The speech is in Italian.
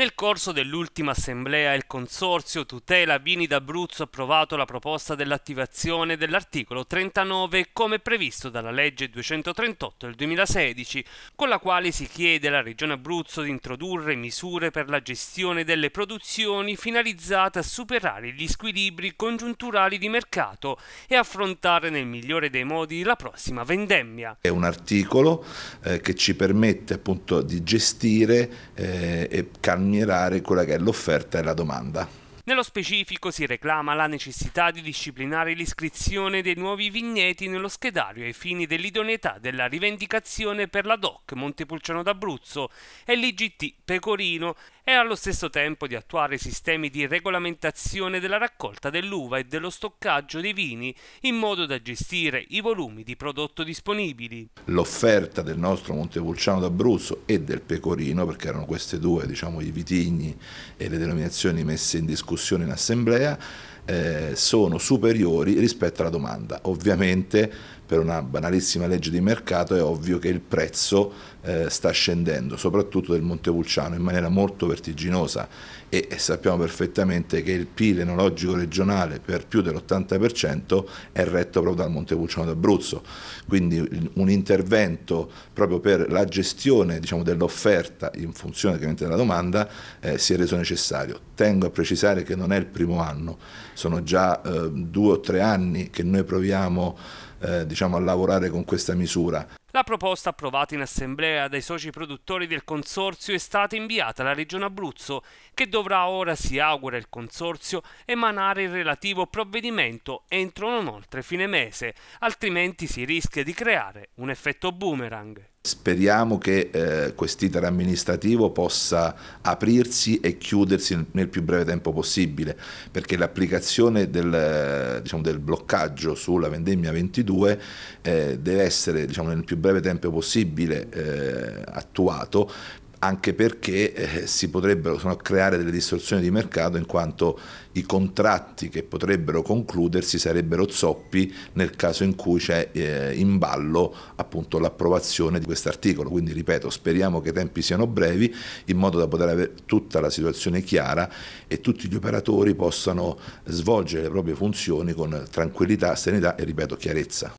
Nel corso dell'ultima assemblea il Consorzio Tutela Vini d'Abruzzo ha approvato la proposta dell'attivazione dell'articolo 39 come previsto dalla legge 238 del 2016, con la quale si chiede alla Regione Abruzzo di introdurre misure per la gestione delle produzioni finalizzate a superare gli squilibri congiunturali di mercato e affrontare nel migliore dei modi la prossima vendemmia. È un articolo eh, che ci permette appunto di gestire eh, e can ammirare quella che è l'offerta e la domanda. Nello specifico si reclama la necessità di disciplinare l'iscrizione dei nuovi vigneti nello schedario ai fini dell'idoneità della rivendicazione per la DOC Montepulciano d'Abruzzo e l'IGT Pecorino e allo stesso tempo di attuare sistemi di regolamentazione della raccolta dell'uva e dello stoccaggio dei vini in modo da gestire i volumi di prodotto disponibili. L'offerta del nostro Montepulciano d'Abruzzo e del Pecorino, perché erano queste due diciamo, i vitigni e le denominazioni messe in discussione discussione in assemblea eh, sono superiori rispetto alla domanda. Ovviamente per una banalissima legge di mercato è ovvio che il prezzo eh, sta scendendo, soprattutto del Montepulciano, in maniera molto vertiginosa e, e sappiamo perfettamente che il PIL enologico regionale per più dell'80% è retto proprio dal Montepulciano d'Abruzzo, quindi un intervento proprio per la gestione diciamo, dell'offerta in funzione della domanda eh, si è reso necessario. Tengo a precisare che non è il primo anno, sono già eh, due o tre anni che noi proviamo eh, diciamo, a lavorare con questa misura. La proposta approvata in assemblea dai soci produttori del consorzio è stata inviata alla Regione Abruzzo, che dovrà ora, si augura il consorzio, emanare il relativo provvedimento entro non oltre fine mese, altrimenti si rischia di creare un effetto boomerang. Speriamo che eh, quest'iter amministrativo possa aprirsi e chiudersi nel più breve tempo possibile, perché l'applicazione del, diciamo, del bloccaggio sulla vendemmia 22 eh, deve essere diciamo, nel più breve tempo possibile eh, attuato anche perché eh, si potrebbero sono, creare delle distorsioni di mercato in quanto i contratti che potrebbero concludersi sarebbero zoppi nel caso in cui c'è eh, in ballo appunto, l'approvazione di quest'articolo. Quindi ripeto, speriamo che i tempi siano brevi in modo da poter avere tutta la situazione chiara e tutti gli operatori possano svolgere le proprie funzioni con tranquillità, serenità e ripeto chiarezza.